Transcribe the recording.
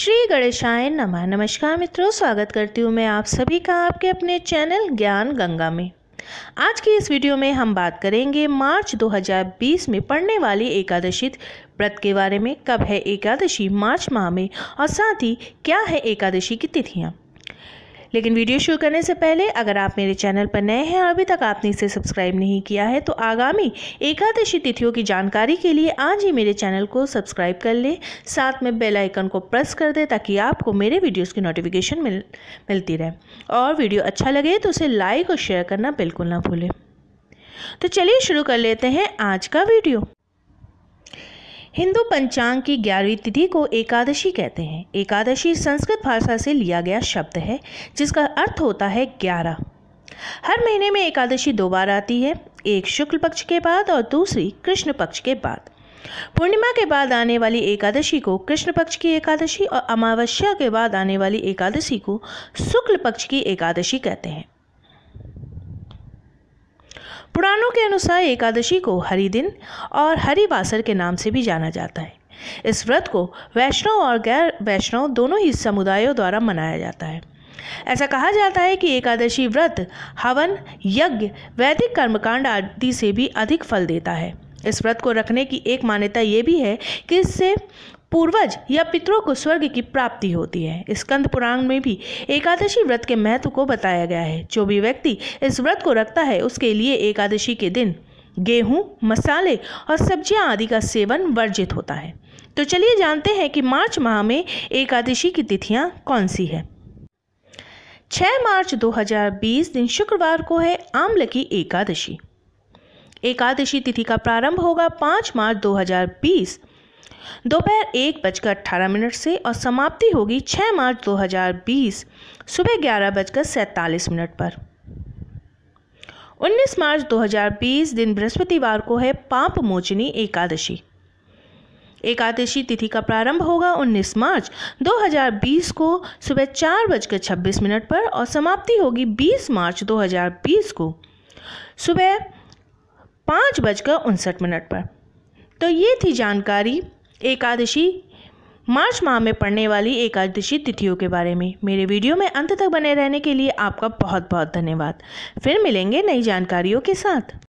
श्री गणेशाय नमः नमस्कार मित्रों स्वागत करती हूँ मैं आप सभी का आपके अपने चैनल ज्ञान गंगा में आज की इस वीडियो में हम बात करेंगे मार्च 2020 में पढ़ने वाली एकादशी व्रत के बारे में कब है एकादशी मार्च माह में और साथ ही क्या है एकादशी की तिथियाँ लेकिन वीडियो शुरू करने से पहले अगर आप मेरे चैनल पर नए हैं और अभी तक आपने इसे सब्सक्राइब नहीं किया है तो आगामी एकादशी तिथियों की जानकारी के लिए आज ही मेरे चैनल को सब्सक्राइब कर लें साथ में बेल आइकन को प्रेस कर दें ताकि आपको मेरे वीडियोज़ की नोटिफिकेशन मिल मिलती रहे और वीडियो अच्छा लगे तो उसे लाइक और शेयर करना बिल्कुल ना भूलें तो चलिए शुरू कर लेते हैं आज का वीडियो हिंदू पंचांग की ग्यारहवीं तिथि को एकादशी कहते हैं एकादशी संस्कृत भाषा से लिया गया शब्द है जिसका अर्थ होता है ग्यारह हर महीने में एकादशी दो बार आती है एक शुक्ल पक्ष के बाद और दूसरी कृष्ण पक्ष के बाद पूर्णिमा के बाद आने वाली एकादशी को कृष्ण पक्ष की एकादशी और अमावस्या के बाद आने वाली एकादशी को शुक्ल पक्ष की एकादशी कहते हैं पुराणों के अनुसार एकादशी को हरिदिन और हरिवासर के नाम से भी जाना जाता है इस व्रत को वैष्णव और गैर वैष्णव दोनों ही समुदायों द्वारा मनाया जाता है ऐसा कहा जाता है कि एकादशी व्रत हवन यज्ञ वैदिक कर्मकांड आदि से भी अधिक फल देता है इस व्रत को रखने की एक मान्यता ये भी है कि इससे पूर्वज या पितरों को स्वर्ग की प्राप्ति होती है स्कंद पुराण में भी एकादशी व्रत के महत्व को बताया गया है जो भी व्यक्ति इस व्रत को रखता है उसके लिए एकादशी के दिन गेहूं मसाले और सब्जियां आदि का सेवन वर्जित होता है तो चलिए जानते हैं कि मार्च माह में एकादशी की तिथियां कौन सी है 6 मार्च 2020 दिन शुक्रवार को है आमल की एकादशी एकादशी तिथि का प्रारंभ होगा पाँच मार्च 2020 दोपहर एक बजकर अट्ठारह मिनट से और समाप्ति होगी छः मार्च 2020 सुबह ग्यारह बजकर सैंतालीस मिनट पर 19 मार्च 2020 दिन बृहस्पतिवार को है पाप मोचनी एकादशी एकादशी तिथि का प्रारंभ होगा 19 मार्च 2020 को सुबह चार बजकर छब्बीस मिनट पर और समाप्ति होगी 20 मार्च 2020 को सुबह पाँच बजकर उनसठ मिनट पर तो ये थी जानकारी एकादशी मार्च माह में पड़ने वाली एकादशी तिथियों के बारे में मेरे वीडियो में अंत तक बने रहने के लिए आपका बहुत बहुत धन्यवाद फिर मिलेंगे नई जानकारियों के साथ